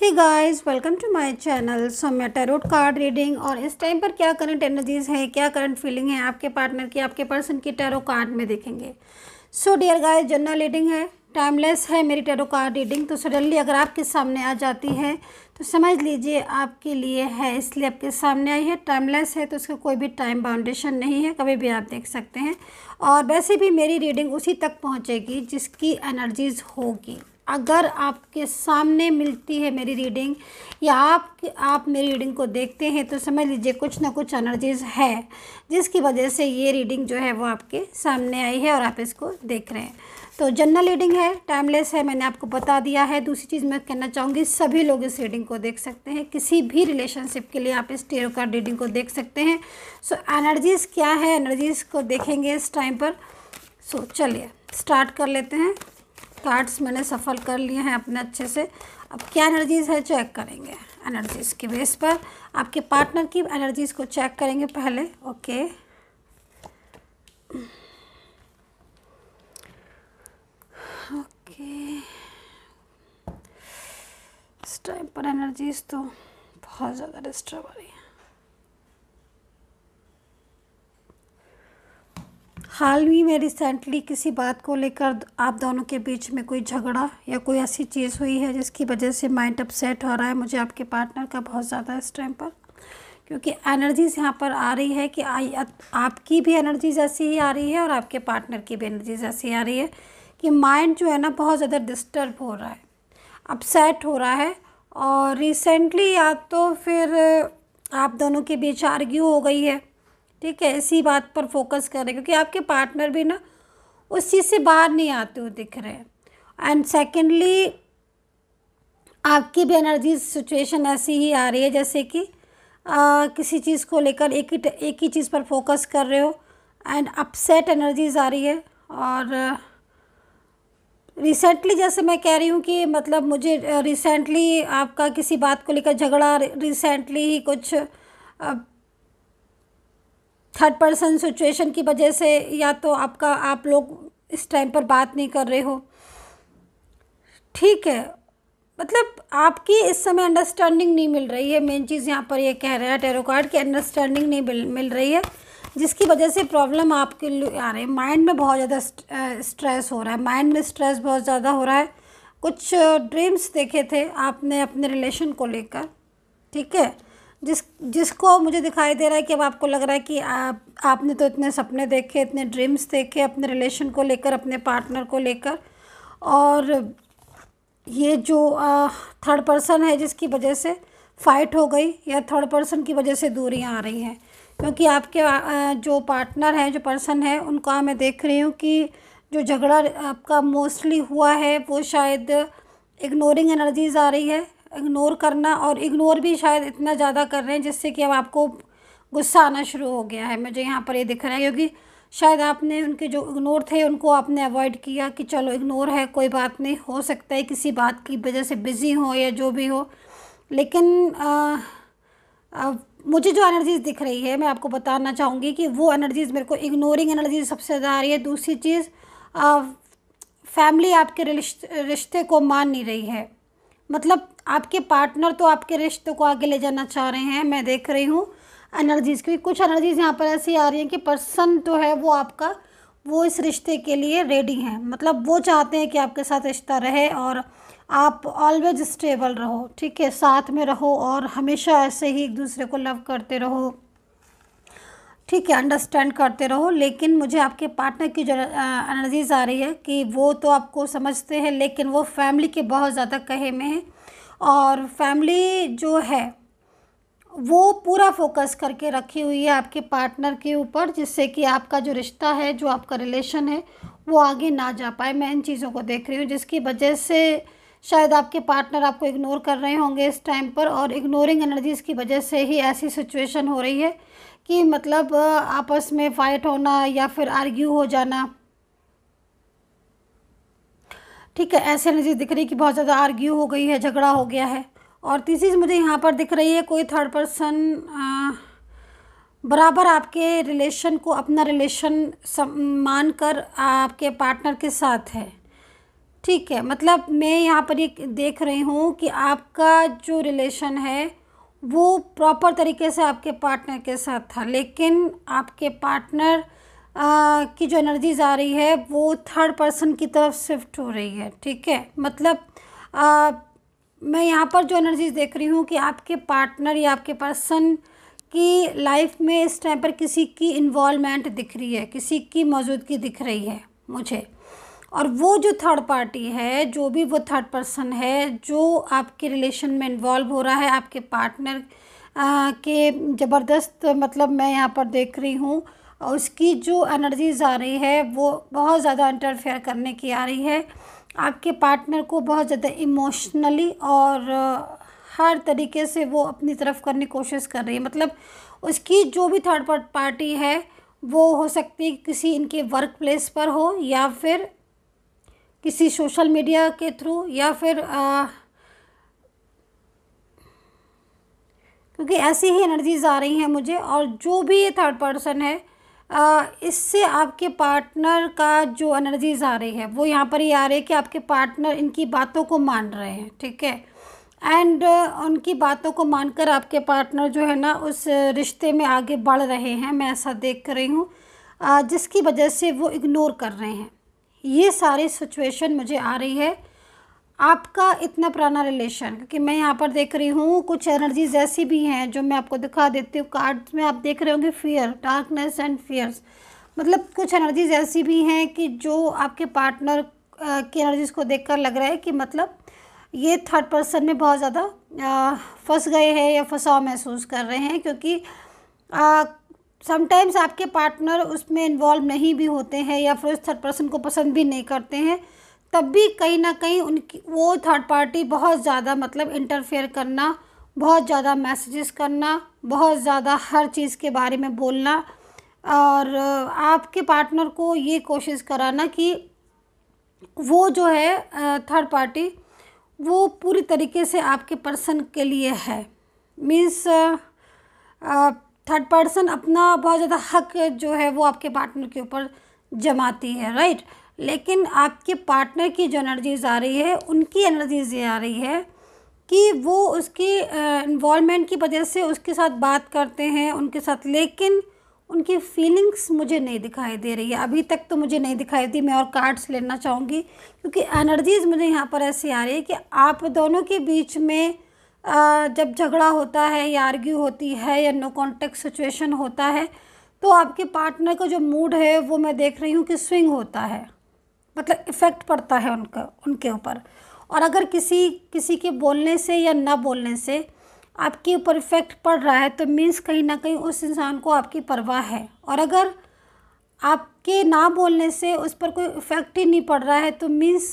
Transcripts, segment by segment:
Hey guys welcome to my channel Saumya tarot card reading और इस time पर क्या करंट एनर्जीज है क्या करंट फीलिंग है आपके पार्टनर की आपके पर्सन की टेरो कार्ड में देखेंगे so dear guys general reading है टाइमलेस है मेरी टेरो कार्ड रीडिंग तो सडनली अगर आपके सामने आ जाती है तो समझ लीजिए आपके लिए है इसलिए आपके सामने आई है टाइमलेस है तो उसका कोई भी टाइम बाउंडेशन नहीं है कभी भी आप देख सकते हैं और वैसे भी मेरी रीडिंग उसी तक पहुँचेगी जिसकी एनर्जीज़ होगी अगर आपके सामने मिलती है मेरी रीडिंग या आप आप मेरी रीडिंग को देखते हैं तो समझ लीजिए कुछ ना कुछ एनर्जीज़ है जिसकी वजह से ये रीडिंग जो है वो आपके सामने आई है और आप इसको देख रहे हैं तो जनरल रीडिंग है टाइमलेस है मैंने आपको बता दिया है दूसरी चीज़ मैं कहना चाहूँगी सभी लोग इस रीडिंग को देख सकते हैं किसी भी रिलेशनशिप के लिए आप इस टेरो कार्ड रीडिंग को देख सकते हैं सो एनर्जीज़ क्या है एनर्जीज़ को देखेंगे इस टाइम पर सो चलिए स्टार्ट कर लेते हैं कार्ड्स मैंने सफ़ल कर लिए हैं अपने अच्छे से अब क्या एनर्जीज़ है चेक करेंगे एनर्जीज़ के बेस पर आपके पार्टनर की एनर्जीज़ को चेक करेंगे पहले ओके ओके इस टाइम पर एनर्जीज़ तो बहुत ज़्यादा डिस्टर्ब आ रही हाल ही में रिसेंटली किसी बात को लेकर आप दोनों के बीच में कोई झगड़ा या कोई ऐसी चीज़ हुई है जिसकी वजह से माइंड अपसेट हो रहा है मुझे आपके पार्टनर का बहुत ज़्यादा इस टाइम पर क्योंकि एनर्जीज यहाँ पर आ रही है कि आई आपकी भी एनर्जीज ऐसी ही आ रही है और आपके पार्टनर की भी एनर्जीज ऐसी आ रही है कि माइंड जो है ना बहुत ज़्यादा डिस्टर्ब हो रहा है अपसेट हो रहा है और रिसेंटली या तो फिर आप दोनों के बीच आर्ग्यू हो गई है ठीक है इसी बात पर फोकस करें क्योंकि आपके पार्टनर भी ना उस चीज़ से बाहर नहीं आते हुए दिख रहे हैं एंड सेकेंडली आपकी भी एनर्जी सिचुएशन ऐसी ही आ रही है जैसे कि आ, किसी चीज़ को लेकर एक ही एक ही चीज़ पर फोकस कर रहे हो एंड अपसेट एनर्जीज आ रही है और रिसेंटली जैसे मैं कह रही हूँ कि मतलब मुझे रिसेंटली आपका किसी बात को लेकर झगड़ा रिसेंटली ही कुछ थर्ड पर्सन सिचुएशन की वजह से या तो आपका आप लोग इस टाइम पर बात नहीं कर रहे हो ठीक है मतलब आपकी इस समय अंडरस्टैंडिंग नहीं मिल रही है मेन चीज़ यहाँ पर ये यह कह रहा है टेरो कार्ड की अंडरस्टैंडिंग नहीं मिल मिल रही है जिसकी वजह से प्रॉब्लम आपके लिए आ रही है माइंड में बहुत ज़्यादा स्ट्रेस हो रहा है माइंड में स्ट्रेस बहुत ज़्यादा हो रहा है कुछ ड्रीम्स देखे थे आपने अपने रिलेशन को लेकर ठीक है जिस जिसको मुझे दिखाई दे रहा है कि अब आपको लग रहा है कि आप आपने तो इतने सपने देखे इतने ड्रीम्स देखे अपने रिलेशन को लेकर अपने पार्टनर को लेकर और ये जो थर्ड पर्सन है जिसकी वजह से फाइट हो गई या थर्ड पर्सन की वजह से दूरियां आ रही हैं क्योंकि आपके जो पार्टनर हैं जो पर्सन है उनका मैं देख रही हूँ कि जो झगड़ा आपका मोस्टली हुआ है वो शायद इग्नोरिंग एनर्जीज आ रही है इग्नोर करना और इग्नोर भी शायद इतना ज़्यादा कर रहे हैं जिससे कि अब आपको गुस्सा आना शुरू हो गया है मुझे यहाँ पर ये यह दिख रहा है क्योंकि शायद आपने उनके जो इग्नोर थे उनको आपने अवॉइड किया कि चलो इग्नोर है कोई बात नहीं हो सकता है किसी बात की वजह से बिज़ी हो या जो भी हो लेकिन आ, आ, मुझे जो एनर्जीज़ दिख रही है मैं आपको बताना चाहूँगी कि वो एनर्जीज़ मेरे को इग्नोरिंग एनर्जी सबसे ज़्यादा आ रही है दूसरी चीज़ फैमिली आपके रिश्ते को मान नहीं रही है मतलब आपके पार्टनर तो आपके रिश्ते को आगे ले जाना चाह रहे हैं मैं देख रही हूँ एनर्जीज़ क्योंकि कुछ एनर्जीज़ यहाँ पर ऐसी आ रही हैं कि पर्सन तो है वो आपका वो इस रिश्ते के लिए रेडी हैं मतलब वो चाहते हैं कि आपके साथ रिश्ता रहे और आप ऑलवेज स्टेबल रहो ठीक है साथ में रहो और हमेशा ऐसे ही एक दूसरे को लव करते रहो ठीक है अंडरस्टैंड करते रहो लेकिन मुझे आपके पार्टनर की जो एनर्जीज़ आ रही है कि वो तो आपको समझते हैं लेकिन वो फैमिली के बहुत ज़्यादा कहे में है और फैमिली जो है वो पूरा फोकस करके रखी हुई है आपके पार्टनर के ऊपर जिससे कि आपका जो रिश्ता है जो आपका रिलेशन है वो आगे ना जा पाए मैं इन चीज़ों को देख रही हूँ जिसकी वजह से शायद आपके पार्टनर आपको इग्नोर कर रहे होंगे इस टाइम पर और इग्नोरिंग एनर्जीज की वजह से ही ऐसी सिचुएशन हो रही है कि मतलब आपस में फ़ाइट होना या फिर आर्ग्यू हो जाना ठीक है ऐसे एनर्जी दिख रही है कि बहुत ज़्यादा आर्ग्यू हो गई है झगड़ा हो गया है और तीसरी मुझे यहाँ पर दिख रही है कोई थर्ड पर्सन बराबर आपके रिलेशन को अपना रिलेशन मान कर आपके पार्टनर के साथ है ठीक है मतलब मैं यहाँ पर ये देख रही हूँ कि आपका जो रिलेशन है वो प्रॉपर तरीके से आपके पार्टनर के साथ था लेकिन आपके पार्टनर आ, की जो एनर्जीज आ रही है वो थर्ड पर्सन की तरफ शिफ्ट हो रही है ठीक है मतलब आ, मैं यहाँ पर जो एनर्जीज देख रही हूँ कि आपके पार्टनर या आपके पर्सन की लाइफ में इस टाइम पर किसी की इन्वॉलमेंट दिख रही है किसी की मौजूदगी दिख रही है मुझे और वो जो थर्ड पार्टी है जो भी वो थर्ड पर्सन है जो आपके रिलेशन में इन्वॉल्व हो रहा है आपके पार्टनर आ, के ज़बरदस्त मतलब मैं यहाँ पर देख रही हूँ और उसकी जो एनर्जीज़ आ रही है वो बहुत ज़्यादा इंटरफेयर करने की आ रही है आपके पार्टनर को बहुत ज़्यादा इमोशनली और हर तरीके से वो अपनी तरफ करने की कोशिश कर रही है मतलब उसकी जो भी थर्ड पार्टी है वो हो सकती है किसी इनके वर्क प्लेस पर हो या फिर किसी सोशल मीडिया के थ्रू या फिर आ, क्योंकि ऐसी ही एनर्जीज़ आ रही हैं मुझे और जो भी ये थर्ड पर्सन है इससे आपके पार्टनर का जो एनर्जीज आ रही है वो यहाँ पर ये आ रही है कि आपके पार्टनर इनकी बातों को मान रहे हैं ठीक है एंड उनकी बातों को मानकर आपके पार्टनर जो है ना उस रिश्ते में आगे बढ़ रहे हैं मैं ऐसा देख रही हूँ जिसकी वजह से वो इग्नोर कर रहे हैं ये सारी सिचुएशन मुझे आ रही है आपका इतना पुराना रिलेशन क्योंकि मैं यहाँ पर देख रही हूँ कुछ एनर्जीज ऐसी भी हैं जो मैं आपको दिखा देती हूँ कार्ड्स में आप देख रहे होंगे फियर डार्कनेस एंड फियर्स मतलब कुछ एनर्जीज ऐसी भी हैं कि जो आपके पार्टनर की एनर्जीज को देख लग रहा है कि मतलब ये थर्ड पर्सन में बहुत ज़्यादा फंस गए हैं या फंसाव महसूस कर रहे हैं क्योंकि समटाइम्स आपके पार्टनर उसमें इन्वॉल्व नहीं भी होते हैं या फिर उस थर्ड पर्सन को पसंद भी नहीं करते हैं तब भी कहीं ना कहीं उनकी वो थर्ड पार्टी बहुत ज़्यादा मतलब इंटरफेयर करना बहुत ज़्यादा मैसेजेस करना बहुत ज़्यादा हर चीज़ के बारे में बोलना और आपके पार्टनर को ये कोशिश कराना कि वो जो है थर्ड पार्टी वो पूरी तरीके से आपके पर्सन के लिए है मीन्स थर्ड पर्सन अपना बहुत ज़्यादा हक जो है वो आपके पार्टनर के ऊपर जमाती है राइट right? लेकिन आपके पार्टनर की जो एनर्जीज़ आ रही है उनकी एनर्जीज़ ये आ रही है कि वो उसकी इन्वॉलमेंट की वजह से उसके साथ बात करते हैं उनके साथ लेकिन उनकी फीलिंग्स मुझे नहीं दिखाई दे रही है अभी तक तो मुझे नहीं दिखाई दी मैं और कार्ड्स लेना चाहूँगी क्योंकि एनर्जीज़ मुझे यहाँ पर ऐसी आ रही है कि आप दोनों के बीच में जब झगड़ा होता है या आर्ग्यू होती है या नो कॉन्टेक्ट सिचुएशन होता है तो आपके पार्टनर का जो मूड है वो मैं देख रही हूँ कि स्विंग होता है मतलब इफ़ेक्ट पड़ता है उनका उनके ऊपर और अगर किसी किसी के बोलने से या ना बोलने से आपके ऊपर इफ़ेक्ट पड़ रहा है तो मीन्स कहीं ना कहीं उस इंसान को आपकी परवाह है और अगर आपके ना बोलने से उस पर कोई इफ़ेक्ट ही नहीं पड़ रहा है तो मीन्स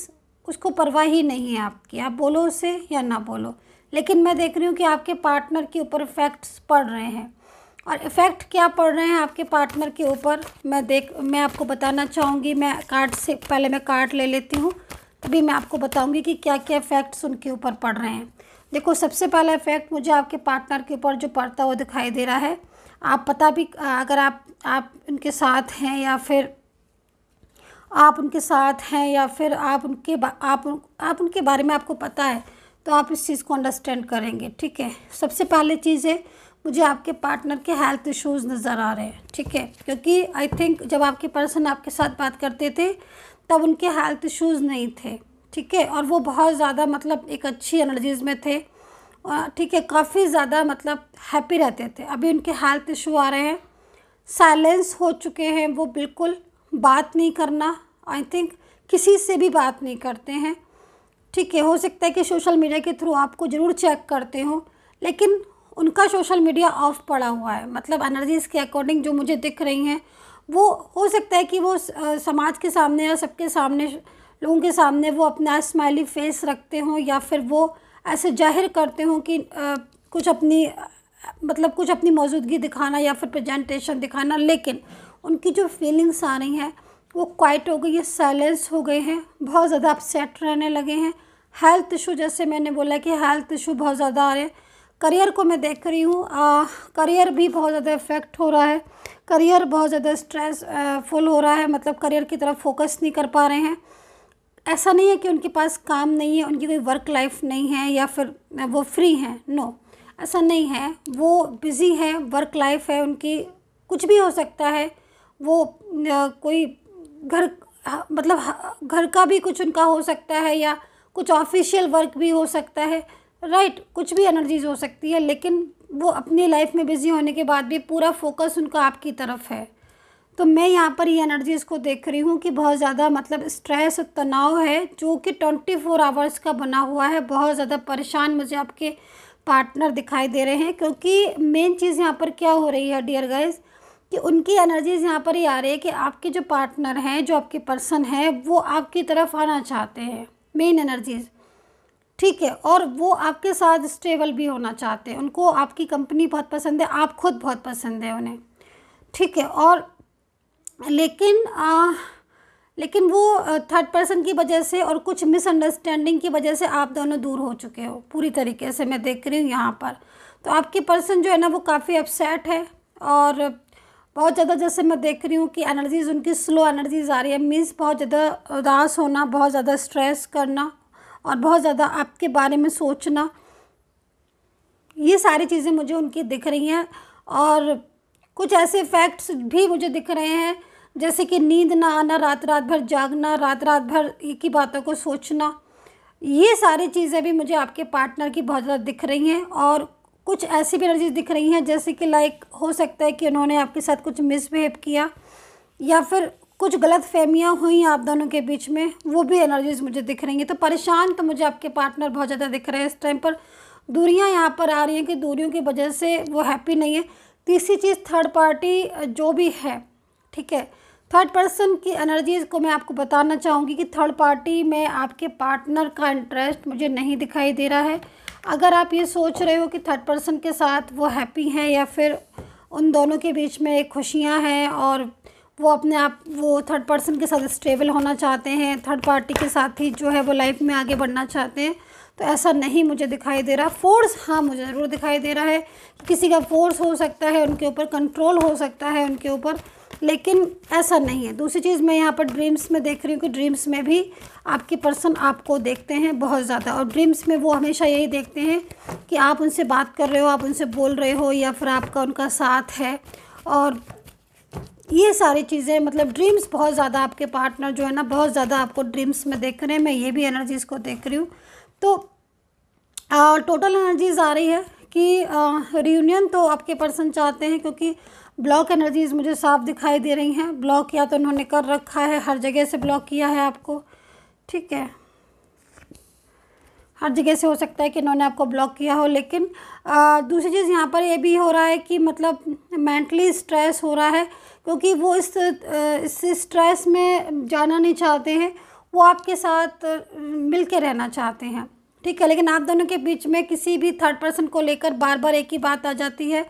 उसको परवाह ही नहीं है आपकी आप बोलो उसे या ना बोलो लेकिन मैं देख रही हूँ कि आपके पार्टनर के ऊपर इफ़ेक्ट्स पड़ रहे हैं और इफ़ेक्ट क्या पड़ रहे हैं आपके पार्टनर के ऊपर मैं देख मैं आपको बताना चाहूँगी मैं कार्ड से पहले मैं कार्ड ले लेती हूँ तभी मैं आपको बताऊँगी कि क्या क्या इफ़ेक्ट्स उनके ऊपर पड़ रहे हैं देखो सबसे पहला इफ़ेक्ट मुझे आपके पार्टनर के ऊपर जो पड़ता है वो दिखाई दे रहा है आप पता भी अगर आप आप उनके साथ हैं या फिर आप उनके साथ हैं या फिर आप उनके आप आप उनके बारे में आपको पता है तो आप इस चीज़ को अंडरस्टैंड करेंगे ठीक है सबसे पहले चीज़ है मुझे आपके पार्टनर के हेल्थ इश्यूज नज़र आ रहे हैं ठीक है क्योंकि आई थिंक जब आपके पर्सन आपके साथ बात करते थे तब उनके हेल्थ इश्यूज नहीं थे ठीक है और वो बहुत ज़्यादा मतलब एक अच्छी एनर्जीज में थे ठीक है काफ़ी ज़्यादा मतलब हैप्पी रहते थे अभी उनके हेल्थ इशू आ रहे हैं साइलेंस हो चुके हैं वो बिल्कुल बात नहीं करना आई थिंक किसी से भी बात नहीं करते हैं ठीक है हो सकता है कि सोशल मीडिया के थ्रू आपको ज़रूर चेक करते हो लेकिन उनका सोशल मीडिया ऑफ पड़ा हुआ है मतलब एनर्जीज के अकॉर्डिंग जो मुझे दिख रही हैं वो हो सकता है कि वो समाज के सामने या सबके सामने लोगों के सामने वो अपना स्माइली फेस रखते हों या फिर वो ऐसे जाहिर करते हों कि कुछ अपनी मतलब कुछ अपनी मौजूदगी दिखाना या फिर प्रेजेंटेशन दिखाना लेकिन उनकी जो फीलिंग्स आ रही हैं वो क्वाइट हो गई है साइलेंस हो गए हैं बहुत ज़्यादा अपसेट रहने लगे हैं हेल्थ इशू जैसे मैंने बोला कि हेल्थ इशू बहुत ज़्यादा आ रहे हैं करियर को मैं देख रही हूँ करियर भी बहुत ज़्यादा इफेक्ट हो रहा है करियर बहुत ज़्यादा स्ट्रेस फुल हो रहा है मतलब करियर की तरफ फोकस नहीं कर पा रहे हैं ऐसा नहीं है कि उनके पास काम नहीं है उनकी कोई वर्क लाइफ नहीं है या फिर वो फ्री हैं नो ऐसा नहीं है वो बिज़ी है वर्क लाइफ है उनकी कुछ भी हो सकता है वो कोई घर मतलब घर का भी कुछ उनका हो सकता है या कुछ ऑफिशियल वर्क भी हो सकता है राइट right, कुछ भी एनर्जीज हो सकती है लेकिन वो अपनी लाइफ में बिज़ी होने के बाद भी पूरा फोकस उनका आपकी तरफ है तो मैं यहाँ पर ये एनर्जीज़ को देख रही हूँ कि बहुत ज़्यादा मतलब स्ट्रेस और तनाव है जो कि ट्वेंटी फोर आवर्स का बना हुआ है बहुत ज़्यादा परेशान मुझे आपके पार्टनर दिखाई दे रहे हैं क्योंकि मेन चीज़ यहाँ पर क्या हो रही है डियर गाइज़ कि उनकी एनर्जीज़ यहाँ पर ही आ रही है कि आपके जो पार्टनर हैं जो आपके पर्सन हैं वो आपकी तरफ आना चाहते हैं मेन एनर्जीज़ ठीक है और वो आपके साथ स्टेबल भी होना चाहते हैं उनको आपकी कंपनी बहुत पसंद है आप खुद बहुत पसंद है उन्हें ठीक है और लेकिन आ, लेकिन वो थर्ड पर्सन की वजह से और कुछ मिसअंडरस्टैंडिंग की वजह से आप दोनों दूर हो चुके हो पूरी तरीके से मैं देख रही हूँ यहाँ पर तो आपकी पर्सन जो है ना वो काफ़ी अपसेट है और बहुत ज़्यादा जैसे मैं देख रही हूँ कि एनर्जीज़ उनकी स्लो एनर्जीज़ आ रही है मीन्स बहुत ज़्यादा उदास होना बहुत ज़्यादा स्ट्रेस करना और बहुत ज़्यादा आपके बारे में सोचना ये सारी चीज़ें मुझे उनकी दिख रही हैं और कुछ ऐसे फैक्ट्स भी मुझे दिख रहे हैं जैसे कि नींद ना आना रात रात भर जागना रात रात भर एक ही बातों को सोचना ये सारी चीज़ें भी मुझे आपके पार्टनर की बहुत ज़्यादा दिख रही हैं और कुछ ऐसी भी एनर्जीज दिख रही हैं जैसे कि लाइक हो सकता है कि उन्होंने आपके साथ कुछ मिसबिहेव किया या फिर कुछ गलत फहमियाँ हुई आप दोनों के बीच में वो भी एनर्जीज मुझे दिख रही हैं तो परेशान तो मुझे आपके पार्टनर बहुत ज़्यादा दिख रहे हैं इस टाइम पर दूरियाँ यहाँ पर आ रही हैं कि दूरियों की वजह से वो हैप्पी नहीं है तीसरी चीज़ थर्ड पार्टी जो भी है ठीक है थर्ड पर्सन की एनर्जीज़ को मैं आपको बताना चाहूँगी कि थर्ड पार्टी में आपके पार्टनर का इंटरेस्ट मुझे नहीं दिखाई दे रहा है अगर आप ये सोच रहे हो कि थर्ड पर्सन के साथ वो हैप्पी हैं या फिर उन दोनों के बीच में खुशियाँ हैं और वो अपने आप वो थर्ड पर्सन के साथ स्टेबल होना चाहते हैं थर्ड पार्टी के साथ ही जो है वो लाइफ में आगे बढ़ना चाहते हैं तो ऐसा नहीं मुझे दिखाई दे रहा फोर्स हाँ मुझे ज़रूर दिखाई दे रहा है कि किसी का फोर्स हो सकता है उनके ऊपर कंट्रोल हो सकता है उनके ऊपर लेकिन ऐसा नहीं है दूसरी चीज़ मैं यहाँ पर ड्रीम्स में देख रही हूँ कि ड्रीम्स में भी आपके पर्सन आपको देखते हैं बहुत ज़्यादा और ड्रीम्स में वो हमेशा यही देखते हैं कि आप उनसे बात कर रहे हो आप उनसे बोल रहे हो या फिर आपका उनका साथ है और ये सारी चीज़ें मतलब ड्रीम्स बहुत ज़्यादा आपके पार्टनर जो है ना बहुत ज़्यादा आपको ड्रीम्स में देख रहे हैं मैं ये भी एनर्जीज़ को देख रही हूँ तो आ, टोटल एनर्जीज़ आ रही है कि रियूनियन तो आपके पर्सन चाहते हैं क्योंकि ब्लॉक एनर्जीज़ मुझे साफ दिखाई दे रही हैं ब्लॉक या तो उन्होंने कर रखा है हर जगह से ब्लॉक किया है आपको ठीक है हर जगह से हो सकता है कि इन्होंने आपको ब्लॉक किया हो लेकिन दूसरी चीज़ यहाँ पर ये भी हो रहा है कि मतलब मेंटली स्ट्रेस हो रहा है क्योंकि वो इस इस स्ट्रेस में जाना नहीं चाहते हैं वो आपके साथ मिल के रहना चाहते हैं ठीक है लेकिन आप दोनों के बीच में किसी भी थर्ड पर्सन को लेकर बार बार एक ही बात आ जाती है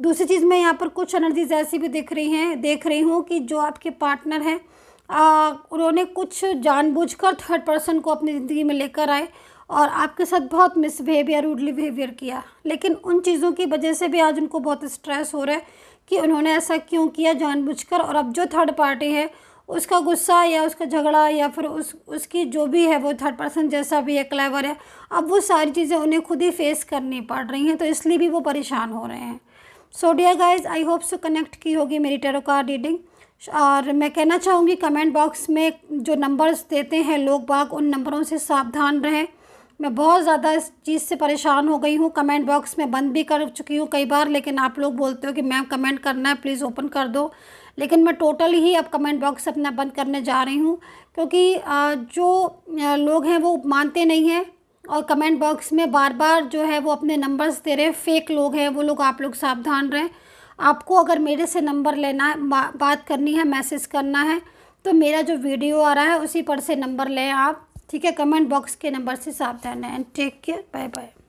दूसरी चीज़ मैं यहाँ पर कुछ एनर्जीज ऐसी भी दिख रही हैं देख रही हूँ कि जो आपके पार्टनर हैं उन्होंने कुछ जानबूझकर थर्ड पर्सन को अपनी ज़िंदगी में लेकर आए और आपके साथ बहुत मिसबिहेवियर रूडली बिहेवियर किया लेकिन उन चीज़ों की वजह से भी आज उनको बहुत स्ट्रेस हो रहा है कि उन्होंने ऐसा क्यों किया जानबूझकर और अब जो थर्ड पार्टी है उसका गुस्सा या उसका झगड़ा या फिर उस उसकी जो भी है वो थर्ड पर्सन जैसा भी है क्लेवर है अब वो सारी चीज़ें उन्हें खुद ही फेस करनी पड़ रही हैं तो इसलिए भी वो परेशान हो रहे हैं so dear guys I hope so connect की होगी मेरी टेरो कार रीडिंग और मैं कहना चाहूँगी कमेंट बॉक्स में जो नंबर्स देते हैं लोग बाग उन नंबरों से सावधान रहें मैं बहुत ज़्यादा इस चीज़ से परेशान हो गई हूँ कमेंट बॉक्स में बंद भी कर चुकी हूँ कई बार लेकिन आप लोग बोलते हो कि मैम कमेंट करना है प्लीज़ ओपन कर दो लेकिन मैं टोटल ही अब कमेंट बॉक्स अपना बंद करने जा रही हूँ क्योंकि जो लोग हैं वो मानते नहीं हैं और कमेंट बॉक्स में बार बार जो है वो अपने नंबर्स दे रहे हैं फेक लोग हैं वो लोग आप लोग सावधान रहें आपको अगर मेरे से नंबर लेना है बा, बात करनी है मैसेज करना है तो मेरा जो वीडियो आ रहा है उसी पर से नंबर लें आप ठीक है कमेंट बॉक्स के नंबर से सावधान रहें टेक केयर बाय बाय